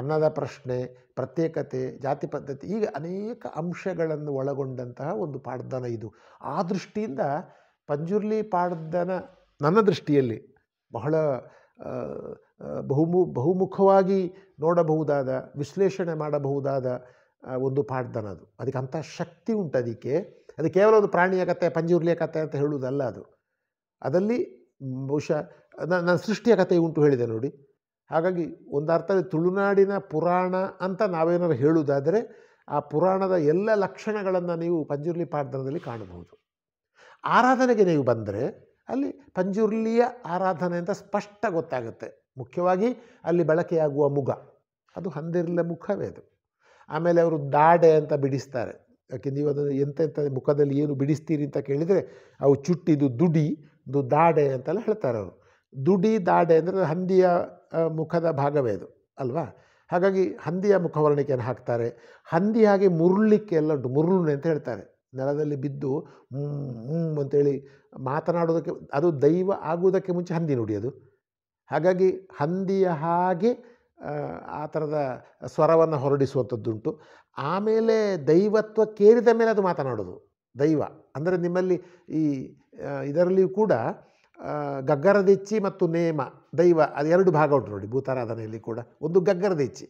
ಅನ್ನದ ಪ್ರಶ್ನೆ ಪ್ರತ್ಯೇಕತೆ ಜಾತಿ ಪದ್ಧತಿ ಈಗ ಅನೇಕ ಅಂಶಗಳನ್ನು ಒಳಗೊಂಡಂತಹ ಒಂದು ಪಾಡ್ದನ ಇದು ಆ ದೃಷ್ಟಿಯಿಂದ ಪಂಜುರ್ಲಿ ಪಾಡ್ದನ ನನ್ನ ದೃಷ್ಟಿಯಲ್ಲಿ ಬಹಳ ಬಹುಮು ಬಹುಮುಖವಾಗಿ ನೋಡಬಹುದಾದ ವಿಶ್ಲೇಷಣೆ ಮಾಡಬಹುದಾದ ಒಂದು ಅದು ಅದಕ್ಕೆ ಅಂಥ ಶಕ್ತಿ ಉಂಟು ಅದಕ್ಕೆ ಅದು ಕೇವಲ ಒಂದು ಪ್ರಾಣಿಯ ಕತೆ ಪಂಜುರ್ಲಿಯ ಕಥೆ ಅಂತ ಹೇಳುವುದಲ್ಲ ಅದು ಅದರಲ್ಲಿ ಬಹುಶಃ ನಾನು ಸೃಷ್ಟಿಯ ಕಥೆ ಉಂಟು ಹೇಳಿದೆ ನೋಡಿ ಹಾಗಾಗಿ ಒಂದು ಅರ್ಥದಲ್ಲಿ ತುಳುನಾಡಿನ ಪುರಾಣ ಅಂತ ನಾವೇನಾದ್ರು ಹೇಳುವುದಾದರೆ ಆ ಪುರಾಣದ ಎಲ್ಲ ಲಕ್ಷಣಗಳನ್ನು ನೀವು ಪಂಜುರ್ಲಿ ಪಾಠದನದಲ್ಲಿ ಕಾಣಬಹುದು ಆರಾಧನೆಗೆ ನೀವು ಬಂದರೆ ಅಲ್ಲಿ ಪಂಜುರ್ಲಿಯ ಆರಾಧನೆ ಅಂತ ಸ್ಪಷ್ಟ ಗೊತ್ತಾಗುತ್ತೆ ಮುಖ್ಯವಾಗಿ ಅಲ್ಲಿ ಬಳಕೆಯಾಗುವ ಮುಗ ಅದು ಹಂದಿರ್ಲ ಮುಖವೇ ಅದು ಆಮೇಲೆ ಅವರು ದಾಡೆ ಅಂತ ಬಿಡಿಸ್ತಾರೆ ಯಾಕೆ ನೀವು ಅದನ್ನು ಎಂತೆಂಥ ಮುಖದಲ್ಲಿ ಏನು ಬಿಡಿಸ್ತೀರಿ ಅಂತ ಕೇಳಿದರೆ ಅವು ಚುಟ್ಟಿದು ದುಡಿ ಇದು ದಾಡೆ ಅಂತೆಲ್ಲ ಹೇಳ್ತಾರೆ ಅವರು ದುಡಿ ದಾಡೆ ಅಂದರೆ ಹಂದಿಯ ಮುಖದ ಭಾಗವೇ ಅದು ಅಲ್ವಾ ಹಾಗಾಗಿ ಹಂದಿಯ ಮುಖವರ್ಣಿಕೆಯನ್ನು ಹಾಕ್ತಾರೆ ಹಂದಿ ಹಾಗೆ ಮುರುಳಿಕೆ ಎಲ್ಲ ಉಂಟು ಮುರುಳುನೆ ಅಂತ ಹೇಳ್ತಾರೆ ನೆಲದಲ್ಲಿ ಬಿದ್ದು ಹ್ಞೂ ಅಂತೇಳಿ ಮಾತನಾಡೋದಕ್ಕೆ ಅದು ದೈವ ಆಗುವುದಕ್ಕೆ ಮುಂಚೆ ಹಂದಿ ನೋಡಿ ಅದು ಹಾಗಾಗಿ ಹಂದಿಯ ಹಾಗೆ ಆ ಥರದ ಸ್ವರವನ್ನು ಹೊರಡಿಸುವಂಥದ್ದುಂಟು ಆಮೇಲೆ ದೈವತ್ವ ಕೇರಿದ ಮೇಲೆ ಅದು ಮಾತನಾಡೋದು ದೈವ ಅಂದರೆ ನಿಮ್ಮಲ್ಲಿ ಈ ಇದರಲ್ಲಿಯೂ ಕೂಡ ಗಗ್ಗರದೆಚ್ಚಿ ಮತ್ತು ನೇಮ ದೈವ ಅದು ಎರಡು ಭಾಗ ಉಂಟು ನೋಡಿ ಭೂತಾರಾಧನೆಯಲ್ಲಿ ಕೂಡ ಒಂದು ಗಗ್ಗರದಿಚ್ಚಿ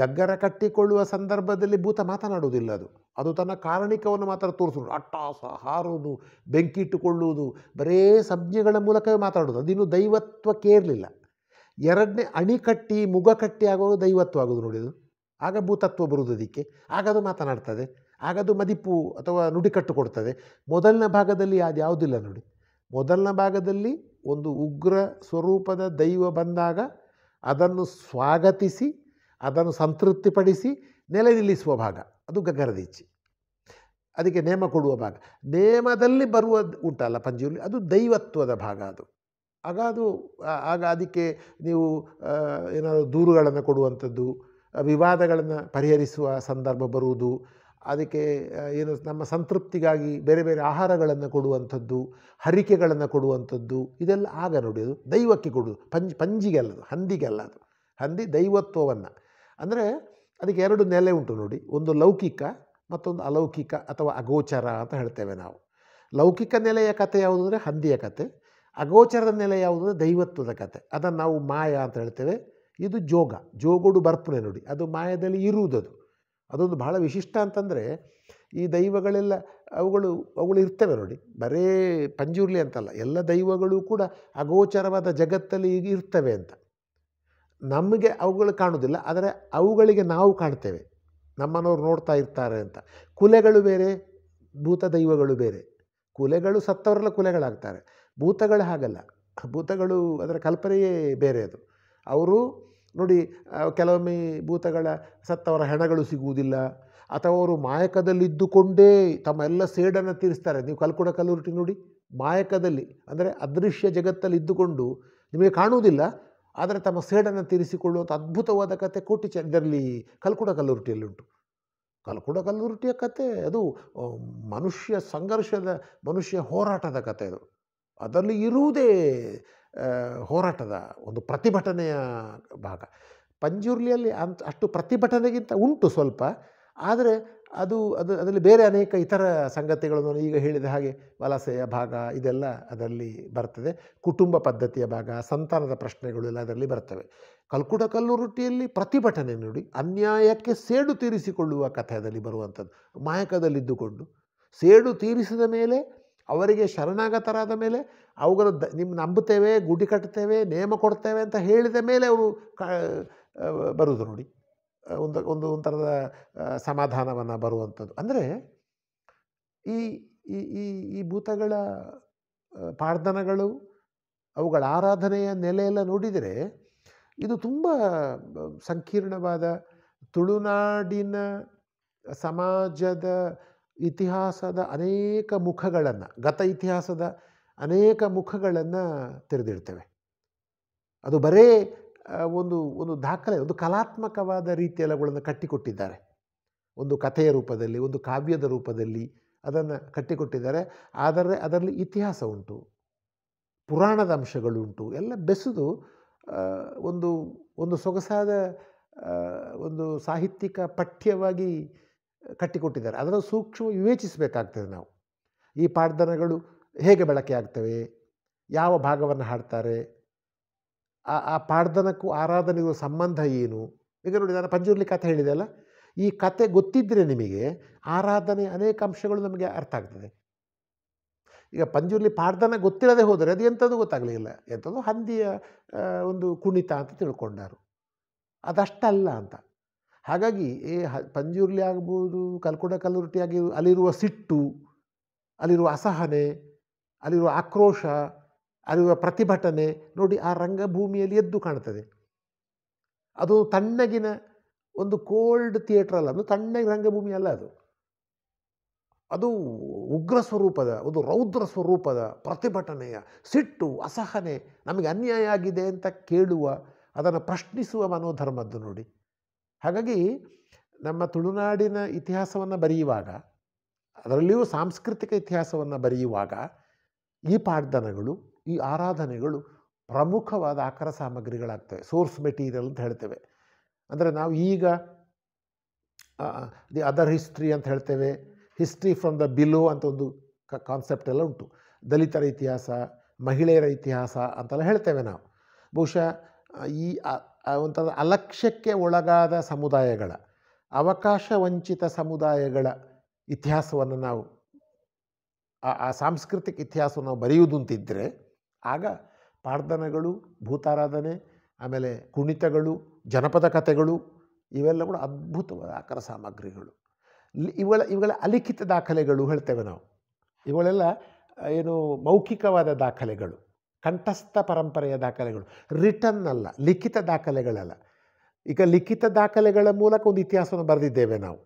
ಗಗ್ಗರ ಕಟ್ಟಿಕೊಳ್ಳುವ ಸಂದರ್ಭದಲ್ಲಿ ಭೂತ ಮಾತನಾಡುವುದಿಲ್ಲ ಅದು ಅದು ತನ್ನ ಕಾರಣಿಕವನ್ನು ಮಾತ್ರ ತೋರಿಸೋದು ಅಟ್ಟಾಸ ಹಾರೋದು ಬೆಂಕಿ ಇಟ್ಟುಕೊಳ್ಳುವುದು ಬರೇ ಸಂಜ್ಞೆಗಳ ಮೂಲಕವೇ ಮಾತಾಡೋದು ಅದಿನ್ನು ದೈವತ್ವಕ್ಕೆ ಇರಲಿಲ್ಲ ಎರಡನೇ ಅಣಿಕಟ್ಟಿ ಮುಗ ಕಟ್ಟಿ ಆಗುವಾಗ ದೈವತ್ವ ಆಗೋದು ಅದು ಆಗ ಭೂತತ್ವ ಬರುವುದು ಅದಕ್ಕೆ ಆಗದು ಮಾತನಾಡ್ತದೆ ಆಗದು ಮದಿಪು ಅಥವಾ ನುಡಿ ಕಟ್ಟು ಕೊಡ್ತದೆ ಮೊದಲನೇ ಭಾಗದಲ್ಲಿ ಅದು ಯಾವುದಿಲ್ಲ ನೋಡಿ ಮೊದಲನೇ ಭಾಗದಲ್ಲಿ ಒಂದು ಉಗ್ರ ಸ್ವರೂಪದ ದೈವ ಬಂದಾಗ ಅದನ್ನು ಸ್ವಾಗತಿಸಿ ಅದನ್ನು ಸಂತೃಪ್ತಿಪಡಿಸಿ ನೆಲೆ ನಿಲ್ಲಿಸುವ ಭಾಗ ಅದು ಗಗರದೀಚಿ ಅದಕ್ಕೆ ನೇಮ ಕೊಡುವ ಭಾಗ ನೇಮದಲ್ಲಿ ಬರುವ ಉಂಟಲ್ಲ ಪಂಜಿಯಲ್ಲಿ ಅದು ದೈವತ್ವದ ಭಾಗ ಅದು ಆಗ ಅದು ಆಗ ಅದಕ್ಕೆ ನೀವು ಏನಾದರೂ ದೂರುಗಳನ್ನು ಕೊಡುವಂಥದ್ದು ವಿವಾದಗಳನ್ನು ಪರಿಹರಿಸುವ ಸಂದರ್ಭ ಬರುವುದು ಅದಕ್ಕೆ ಏನು ನಮ್ಮ ಸಂತೃಪ್ತಿಗಾಗಿ ಬೇರೆ ಬೇರೆ ಆಹಾರಗಳನ್ನು ಕೊಡುವಂಥದ್ದು ಹರಿಕೆಗಳನ್ನು ಕೊಡುವಂಥದ್ದು ಇದೆಲ್ಲ ಆಗ ನೋಡಿ ಅದು ದೈವಕ್ಕೆ ಕೊಡುವುದು ಪಂಜ್ ಪಂಜಿಗೆ ಅಲ್ಲದು ಹಂದಿಗೆ ಅಲ್ಲ ಅದು ಹಂದಿ ದೈವತ್ವವನ್ನು ಅಂದರೆ ಅದಕ್ಕೆ ಎರಡು ನೆಲೆ ಉಂಟು ನೋಡಿ ಒಂದು ಲೌಕಿಕ ಮತ್ತೊಂದು ಅಲೌಕಿಕ ಅಥವಾ ಅಗೋಚರ ಅಂತ ಹೇಳ್ತೇವೆ ನಾವು ಲೌಕಿಕ ನೆಲೆಯ ಕಥೆ ಯಾವುದು ಅಂದರೆ ಹಂದಿಯ ಕತೆ ಅಗೋಚರದ ನೆಲೆ ಯಾವುದು ಅಂದರೆ ದೈವತ್ವದ ಕತೆ ಅದನ್ನು ನಾವು ಮಾಯ ಅಂತ ಹೇಳ್ತೇವೆ ಇದು ಜೋಗ ಜೋಗೋಡು ಬರ್ಪುಣೆ ನೋಡಿ ಅದು ಮಾಯದಲ್ಲಿ ಇರುವುದದು ಅದೊಂದು ಬಹಳ ವಿಶಿಷ್ಟ ಅಂತಂದರೆ ಈ ದೈವಗಳೆಲ್ಲ ಅವುಗಳು ಅವುಗಳು ಇರ್ತವೆ ನೋಡಿ ಬರೇ ಪಂಜುರ್ಲಿ ಅಂತಲ್ಲ ಎಲ್ಲ ದೈವಗಳು ಕೂಡ ಅಗೋಚರವಾದ ಜಗತ್ತಲ್ಲಿ ಈಗ ಇರ್ತವೆ ಅಂತ ನಮಗೆ ಅವುಗಳು ಕಾಣುವುದಿಲ್ಲ ಆದರೆ ಅವುಗಳಿಗೆ ನಾವು ಕಾಣ್ತೇವೆ ನಮ್ಮನವ್ರು ನೋಡ್ತಾ ಇರ್ತಾರೆ ಅಂತ ಕುಲೆಗಳು ಬೇರೆ ಭೂತ ದೈವಗಳು ಬೇರೆ ಕುಲೆಗಳು ಸತ್ತವರೆಲ್ಲ ಕುಲೆಗಳಾಗ್ತಾರೆ ಭೂತಗಳು ಹಾಗಲ್ಲ ಭೂತಗಳು ಅದರ ಕಲ್ಪನೆಯೇ ಬೇರೆ ಅದು ಅವರು ನೋಡಿ ಕೆಲವೊಮ್ಮೆ ಭೂತಗಳ ಸತ್ತವರ ಹೆಣಗಳು ಸಿಗುವುದಿಲ್ಲ ಅಥವಾ ಅವರು ಮಾಯಕದಲ್ಲಿದ್ದುಕೊಂಡೇ ತಮ್ಮ ಎಲ್ಲ ಸೇಡನ್ನು ತೀರಿಸ್ತಾರೆ ನೀವು ಕಲ್ಕುಡ ಕಲ್ಲುರುಟಿ ನೋಡಿ ಮಾಯಕದಲ್ಲಿ ಅಂದರೆ ಅದೃಶ್ಯ ಜಗತ್ತಲ್ಲಿ ಇದ್ದುಕೊಂಡು ನಿಮಗೆ ಕಾಣುವುದಿಲ್ಲ ಆದರೆ ತಮ್ಮ ಸೇಡನ್ನು ತೀರಿಸಿಕೊಳ್ಳುವಂಥ ಅದ್ಭುತವಾದ ಕಥೆ ಕೋಟಿ ಇದರಲ್ಲಿ ಕಲ್ಕುಡ ಉಂಟು ಕಲ್ಕುಡ ಕಲ್ಲುರುಟಿಯ ಕತೆ ಅದು ಮನುಷ್ಯ ಸಂಘರ್ಷದ ಮನುಷ್ಯ ಹೋರಾಟದ ಕತೆ ಅದು ಅದರಲ್ಲಿ ಇರುವುದೇ ಹೋರಾಟದ ಒಂದು ಪ್ರತಿಭಟನೆಯ ಭಾಗ ಪಂಜುರ್ಲಿಯಲ್ಲಿ ಅಂತ ಅಷ್ಟು ಪ್ರತಿಭಟನೆಗಿಂತ ಉಂಟು ಸ್ವಲ್ಪ ಆದರೆ ಅದು ಅದು ಅದರಲ್ಲಿ ಬೇರೆ ಅನೇಕ ಇತರ ಸಂಗತಿಗಳನ್ನು ಈಗ ಹೇಳಿದ ಹಾಗೆ ವಲಸೆಯ ಭಾಗ ಇದೆಲ್ಲ ಅದರಲ್ಲಿ ಬರ್ತದೆ ಕುಟುಂಬ ಪದ್ಧತಿಯ ಭಾಗ ಸಂತಾನದ ಪ್ರಶ್ನೆಗಳು ಎಲ್ಲ ಅದರಲ್ಲಿ ಬರ್ತವೆ ಕಲ್ಕುಟ ಕಲ್ಲು ರೊಟ್ಟಿಯಲ್ಲಿ ಪ್ರತಿಭಟನೆ ನೋಡಿ ಅನ್ಯಾಯಕ್ಕೆ ಸೇಡು ತೀರಿಸಿಕೊಳ್ಳುವ ಕಥೆ ಅದರಲ್ಲಿ ಬರುವಂಥದ್ದು ಮಾಯಕದಲ್ಲಿದ್ದುಕೊಂಡು ಸೇಡು ತೀರಿಸಿದ ಮೇಲೆ ಅವರಿಗೆ ಶರಣಾಗತರಾದ ಮೇಲೆ ಅವುಗಳ ದ ನಿಮ್ಮ ನಂಬುತ್ತೇವೆ ಗುಡಿ ಕಟ್ತೇವೆ ನೇಮ ಕೊಡ್ತೇವೆ ಅಂತ ಹೇಳಿದ ಮೇಲೆ ಅವರು ಕ ಬರುವುದು ನೋಡಿ ಒಂದು ಒಂದು ಒಂಥರದ ಸಮಾಧಾನವನ್ನು ಬರುವಂಥದ್ದು ಅಂದರೆ ಈ ಈ ಈ ಭೂತಗಳ ಪಾರ್ಧನಗಳು ಅವುಗಳ ಆರಾಧನೆಯ ನೆಲೆಯೆಲ್ಲ ನೋಡಿದರೆ ಇದು ತುಂಬ ಸಂಕೀರ್ಣವಾದ ತುಳುನಾಡಿನ ಸಮಾಜದ ಇತಿಹಾಸದ ಅನೇಕ ಮುಖಗಳನ್ನು ಗತ ಇತಿಹಾಸದ ಅನೇಕ ಮುಖಗಳನ್ನು ತೆರೆದಿಡ್ತೇವೆ ಅದು ಬರೇ ಒಂದು ಒಂದು ದಾಖಲೆ ಒಂದು ಕಲಾತ್ಮಕವಾದ ರೀತಿಯ ಅವುಗಳನ್ನು ಕಟ್ಟಿಕೊಟ್ಟಿದ್ದಾರೆ ಒಂದು ಕಥೆಯ ರೂಪದಲ್ಲಿ ಒಂದು ಕಾವ್ಯದ ರೂಪದಲ್ಲಿ ಅದನ್ನು ಕಟ್ಟಿಕೊಟ್ಟಿದ್ದಾರೆ ಆದರೆ ಅದರಲ್ಲಿ ಇತಿಹಾಸ ಉಂಟು ಪುರಾಣದ ಅಂಶಗಳುಂಟು ಎಲ್ಲ ಬೆಸೆದು ಒಂದು ಒಂದು ಸೊಗಸಾದ ಒಂದು ಸಾಹಿತ್ಯಿಕ ಪಠ್ಯವಾಗಿ ಕಟ್ಟಿಕೊಟ್ಟಿದ್ದಾರೆ ಅದನ್ನು ಸೂಕ್ಷ್ಮ ವಿವೇಚಿಸಬೇಕಾಗ್ತದೆ ನಾವು ಈ ಪಾಡ್ದನಗಳು ಹೇಗೆ ಬಳಕೆ ಆಗ್ತವೆ ಯಾವ ಭಾಗವನ್ನು ಹಾಡ್ತಾರೆ ಆ ಆ ಪಾಡ್ದನಕ್ಕೂ ಆರಾಧನೆಗೂ ಸಂಬಂಧ ಏನು ಈಗ ನೋಡಿ ನಾನು ಪಂಜುರ್ಲಿ ಕಥೆ ಹೇಳಿದೆ ಅಲ್ಲ ಈ ಕತೆ ಗೊತ್ತಿದ್ದರೆ ನಿಮಗೆ ಆರಾಧನೆ ಅನೇಕ ಅಂಶಗಳು ನಮಗೆ ಅರ್ಥ ಆಗ್ತದೆ ಈಗ ಪಂಜುರ್ಲಿ ಪಾಡ್ದನ ಗೊತ್ತಿರದೆ ಹೋದರೆ ಅದು ಎಂಥದ್ದು ಗೊತ್ತಾಗಲಿಲ್ಲ ಎಂಥದ್ದು ಹಂದಿಯ ಒಂದು ಕುಣಿತ ಅಂತ ತಿಳ್ಕೊಂಡರು ಅದಷ್ಟಲ್ಲ ಅಂತ ಹಾಗಾಗಿ ಏ ಹ ಪಂಜುರ್ಲಿ ಆಗ್ಬೋದು ಕಲ್ಕುಡ ಕಲ್ಲುರುಟಿ ಅಲ್ಲಿರುವ ಸಿಟ್ಟು ಅಲ್ಲಿರುವ ಅಸಹನೆ ಅಲ್ಲಿರುವ ಆಕ್ರೋಶ ಅದು ಪ್ರತಿಭಟನೆ ನೋಡಿ ಆ ರಂಗಭೂಮಿಯಲ್ಲಿ ಎದ್ದು ಕಾಣ್ತದೆ ಅದು ತಣ್ಣಗಿನ ಒಂದು ಕೋಲ್ಡ್ ಥಿಯೇಟ್ರ್ ಅಲ್ಲ ಅದು ತಣ್ಣಗೆ ರಂಗಭೂಮಿ ಅಲ್ಲ ಅದು ಅದು ಉಗ್ರ ಸ್ವರೂಪದ ಒಂದು ರೌದ್ರ ಸ್ವರೂಪದ ಪ್ರತಿಭಟನೆಯ ಸಿಟ್ಟು ಅಸಹನೆ ನಮಗೆ ಅನ್ಯಾಯ ಆಗಿದೆ ಅಂತ ಕೇಳುವ ಅದನ್ನು ಪ್ರಶ್ನಿಸುವ ಮನೋಧರ್ಮದ್ದು ನೋಡಿ ಹಾಗಾಗಿ ನಮ್ಮ ತುಳುನಾಡಿನ ಇತಿಹಾಸವನ್ನು ಬರೆಯುವಾಗ ಅದರಲ್ಲಿಯೂ ಸಾಂಸ್ಕೃತಿಕ ಇತಿಹಾಸವನ್ನು ಬರೆಯುವಾಗ ಈ ಪಾಡ್ದನಗಳು ಈ ಆರಾಧನೆಗಳು ಪ್ರಮುಖವಾದ ಆಕರ ಸಾಮಗ್ರಿಗಳಾಗ್ತವೆ ಸೋರ್ಸ್ ಮೆಟೀರಿಯಲ್ ಅಂತ ಹೇಳ್ತೇವೆ ಅಂದರೆ ನಾವು ಈಗ ದಿ ಅದರ್ ಹಿಸ್ಟ್ರಿ ಅಂತ ಹೇಳ್ತೇವೆ ಹಿಸ್ಟ್ರಿ ಫ್ರಮ್ ದ ಬಿಲೋ ಅಂತ ಒಂದು ಕ ಕಾನ್ಸೆಪ್ಟ್ ಎಲ್ಲ ಉಂಟು ದಲಿತರ ಇತಿಹಾಸ ಮಹಿಳೆಯರ ಇತಿಹಾಸ ಅಂತೆಲ್ಲ ಹೇಳ್ತೇವೆ ನಾವು ಬಹುಶಃ ಈ ಒಂಥರ ಅಲಕ್ಷ್ಯಕ್ಕೆ ಒಳಗಾದ ಸಮುದಾಯಗಳ ಅವಕಾಶ ವಂಚಿತ ಸಮುದಾಯಗಳ ಇತಿಹಾಸವನ್ನು ನಾವು ಆ ಸಾಂಸ್ಕೃತಿಕ ಇತಿಹಾಸವನ್ನು ನಾವು ಅಂತಿದ್ದರೆ ಆಗ ಪಾರ್ಧನಗಳು ಭೂತಾರಾಧನೆ ಆಮೇಲೆ ಕುಣಿತಗಳು ಜನಪದ ಕಥೆಗಳು ಇವೆಲ್ಲ ಕೂಡ ಅದ್ಭುತವಾದ ಆಕರ ಸಾಮಗ್ರಿಗಳು ಇವುಗಳ ಇವುಗಳ ಅಲಿಖಿತ ದಾಖಲೆಗಳು ಹೇಳ್ತೇವೆ ನಾವು ಇವುಗಳೆಲ್ಲ ಏನು ಮೌಖಿಕವಾದ ದಾಖಲೆಗಳು ಕಂಠಸ್ಥ ಪರಂಪರೆಯ ದಾಖಲೆಗಳು ರಿಟರ್ನ್ ಅಲ್ಲ ಲಿಖಿತ ದಾಖಲೆಗಳಲ್ಲ ಈಗ ಲಿಖಿತ ದಾಖಲೆಗಳ ಮೂಲಕ ಒಂದು ಇತಿಹಾಸವನ್ನು ಬರೆದಿದ್ದೇವೆ ನಾವು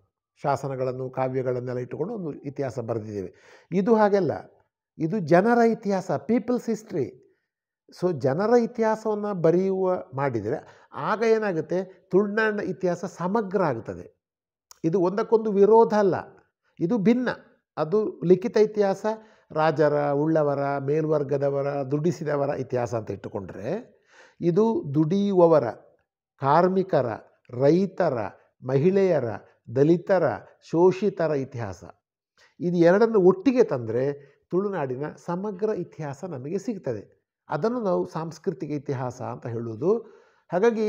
ಶಾಸನಗಳನ್ನು ಕಾವ್ಯಗಳನ್ನೆಲ್ಲ ಇಟ್ಟುಕೊಂಡು ಒಂದು ಇತಿಹಾಸ ಬರೆದಿದ್ದೇವೆ ಇದು ಹಾಗೆಲ್ಲ ಇದು ಜನರ ಇತಿಹಾಸ ಪೀಪಲ್ಸ್ ಹಿಸ್ಟ್ರಿ ಸೊ ಜನರ ಇತಿಹಾಸವನ್ನು ಬರೆಯುವ ಮಾಡಿದರೆ ಆಗ ಏನಾಗುತ್ತೆ ತುಳುನಾಡಿನ ಇತಿಹಾಸ ಸಮಗ್ರ ಆಗುತ್ತದೆ ಇದು ಒಂದಕ್ಕೊಂದು ವಿರೋಧ ಅಲ್ಲ ಇದು ಭಿನ್ನ ಅದು ಲಿಖಿತ ಇತಿಹಾಸ ರಾಜರ ಉಳ್ಳವರ ಮೇಲ್ವರ್ಗದವರ ದುಡಿಸಿದವರ ಇತಿಹಾಸ ಅಂತ ಇಟ್ಟುಕೊಂಡ್ರೆ ಇದು ದುಡಿಯುವವರ ಕಾರ್ಮಿಕರ ರೈತರ ಮಹಿಳೆಯರ ದಲಿತರ ಶೋಷಿತರ ಇತಿಹಾಸ ಇದು ಎರಡನ್ನು ಒಟ್ಟಿಗೆ ತಂದರೆ ತುಳುನಾಡಿನ ಸಮಗ್ರ ಇತಿಹಾಸ ನಮಗೆ ಸಿಗ್ತದೆ ಅದನ್ನು ನಾವು ಸಾಂಸ್ಕೃತಿಕ ಇತಿಹಾಸ ಅಂತ ಹೇಳುವುದು ಹಾಗಾಗಿ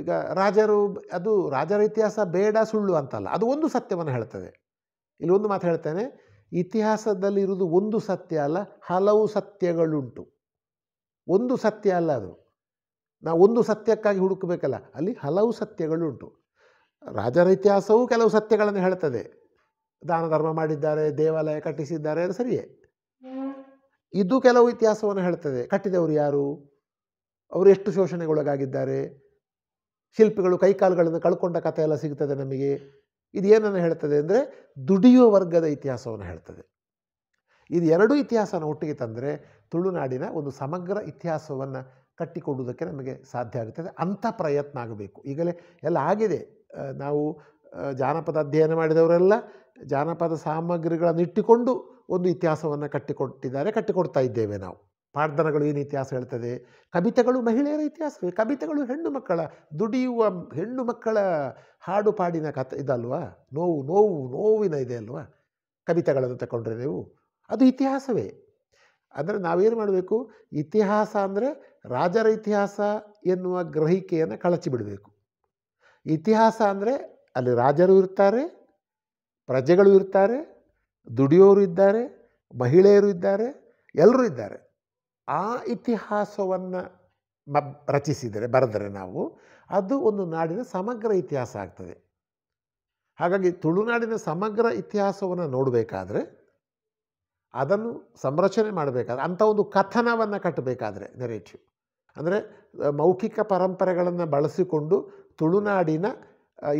ಈಗ ರಾಜರು ಅದು ರಾಜರ ಇತಿಹಾಸ ಬೇಡ ಸುಳ್ಳು ಅಂತಲ್ಲ ಅದು ಒಂದು ಸತ್ಯವನ್ನು ಹೇಳ್ತದೆ ಇಲ್ಲಿ ಒಂದು ಮಾತು ಹೇಳ್ತೇನೆ ಇತಿಹಾಸದಲ್ಲಿರುವುದು ಒಂದು ಸತ್ಯ ಅಲ್ಲ ಹಲವು ಸತ್ಯಗಳುಂಟು ಒಂದು ಸತ್ಯ ಅಲ್ಲ ಅದು ನಾವು ಒಂದು ಸತ್ಯಕ್ಕಾಗಿ ಹುಡುಕಬೇಕಲ್ಲ ಅಲ್ಲಿ ಹಲವು ಸತ್ಯಗಳುಂಟು ರಾಜರ ಇತಿಹಾಸವು ಕೆಲವು ಸತ್ಯಗಳನ್ನು ಹೇಳ್ತದೆ ದಾನ ಧರ್ಮ ಮಾಡಿದ್ದಾರೆ ದೇವಾಲಯ ಕಟ್ಟಿಸಿದ್ದಾರೆ ಅದು ಸರಿಯೇ ಇದು ಕೆಲವು ಇತಿಹಾಸವನ್ನು ಹೇಳ್ತದೆ ಕಟ್ಟಿದವರು ಯಾರು ಅವರು ಎಷ್ಟು ಶೋಷಣೆಗೊಳಗಾಗಿದ್ದಾರೆ ಶಿಲ್ಪಿಗಳು ಕೈಕಾಲುಗಳನ್ನು ಕಳ್ಕೊಂಡ ಕಥೆ ಎಲ್ಲ ಸಿಗ್ತದೆ ನಮಗೆ ಇದು ಏನನ್ನು ಹೇಳ್ತದೆ ಅಂದರೆ ದುಡಿಯುವ ವರ್ಗದ ಇತಿಹಾಸವನ್ನು ಹೇಳ್ತದೆ ಇದು ಎರಡೂ ಇತಿಹಾಸನ ಒಟ್ಟಿಗೆ ತಂದರೆ ತುಳುನಾಡಿನ ಒಂದು ಸಮಗ್ರ ಇತಿಹಾಸವನ್ನು ಕಟ್ಟಿಕೊಡುವುದಕ್ಕೆ ನಮಗೆ ಸಾಧ್ಯ ಆಗುತ್ತದೆ ಅಂಥ ಪ್ರಯತ್ನ ಆಗಬೇಕು ಈಗಲೇ ಎಲ್ಲ ಆಗಿದೆ ನಾವು ಜಾನಪದ ಅಧ್ಯಯನ ಮಾಡಿದವರೆಲ್ಲ ಜಾನಪದ ಸಾಮಗ್ರಿಗಳನ್ನು ಇಟ್ಟುಕೊಂಡು ಒಂದು ಇತಿಹಾಸವನ್ನು ಕಟ್ಟಿಕೊಟ್ಟಿದ್ದಾರೆ ಕಟ್ಟಿಕೊಡ್ತಾ ಇದ್ದೇವೆ ನಾವು ಪಾಡ್ದನಗಳು ಏನು ಇತಿಹಾಸ ಹೇಳ್ತದೆ ಕವಿತೆಗಳು ಮಹಿಳೆಯರ ಇತಿಹಾಸವೇ ಕವಿತೆಗಳು ಹೆಣ್ಣು ಮಕ್ಕಳ ದುಡಿಯುವ ಹೆಣ್ಣು ಮಕ್ಕಳ ಹಾಡು ಪಾಡಿನ ಕಥೆ ಇದಲ್ವಾ ನೋವು ನೋವು ನೋವಿನ ಇದೆ ಅಲ್ವಾ ಕವಿತೆಗಳನ್ನು ತಗೊಂಡ್ರೆ ನೀವು ಅದು ಇತಿಹಾಸವೇ ಅಂದರೆ ನಾವೇನು ಮಾಡಬೇಕು ಇತಿಹಾಸ ಅಂದರೆ ರಾಜರ ಇತಿಹಾಸ ಎನ್ನುವ ಗ್ರಹಿಕೆಯನ್ನು ಕಳಚಿ ಬಿಡಬೇಕು ಇತಿಹಾಸ ಅಂದರೆ ಅಲ್ಲಿ ರಾಜರು ಇರ್ತಾರೆ ಪ್ರಜೆಗಳು ಇರ್ತಾರೆ ದುಡಿಯೋರು ಇದ್ದಾರೆ ಮಹಿಳೆಯರು ಇದ್ದಾರೆ ಎಲ್ಲರೂ ಇದ್ದಾರೆ ಆ ಇತಿಹಾಸವನ್ನು ಮ ರಚಿಸಿದರೆ ಬರೆದರೆ ನಾವು ಅದು ಒಂದು ನಾಡಿನ ಸಮಗ್ರ ಇತಿಹಾಸ ಆಗ್ತದೆ ಹಾಗಾಗಿ ತುಳುನಾಡಿನ ಸಮಗ್ರ ಇತಿಹಾಸವನ್ನು ನೋಡಬೇಕಾದ್ರೆ ಅದನ್ನು ಸಂರಚನೆ ಮಾಡಬೇಕಾದ್ರೆ ಅಂಥ ಒಂದು ಕಥನವನ್ನು ಕಟ್ಟಬೇಕಾದ್ರೆ ನೆರೇಟಿವ್ ಅಂದರೆ ಮೌಖಿಕ ಪರಂಪರೆಗಳನ್ನು ಬಳಸಿಕೊಂಡು ತುಳುನಾಡಿನ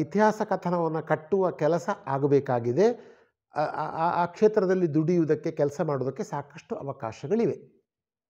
ಇತಿಹಾಸ ಕಥನವನ್ನು ಕಟ್ಟುವ ಕೆಲಸ ಆಗಬೇಕಾಗಿದೆ ಆ ಕ್ಷೇತ್ರದಲ್ಲಿ ದುಡಿಯುವುದಕ್ಕೆ ಕೆಲಸ ಮಾಡೋದಕ್ಕೆ ಸಾಕಷ್ಟು ಅವಕಾಶಗಳಿವೆ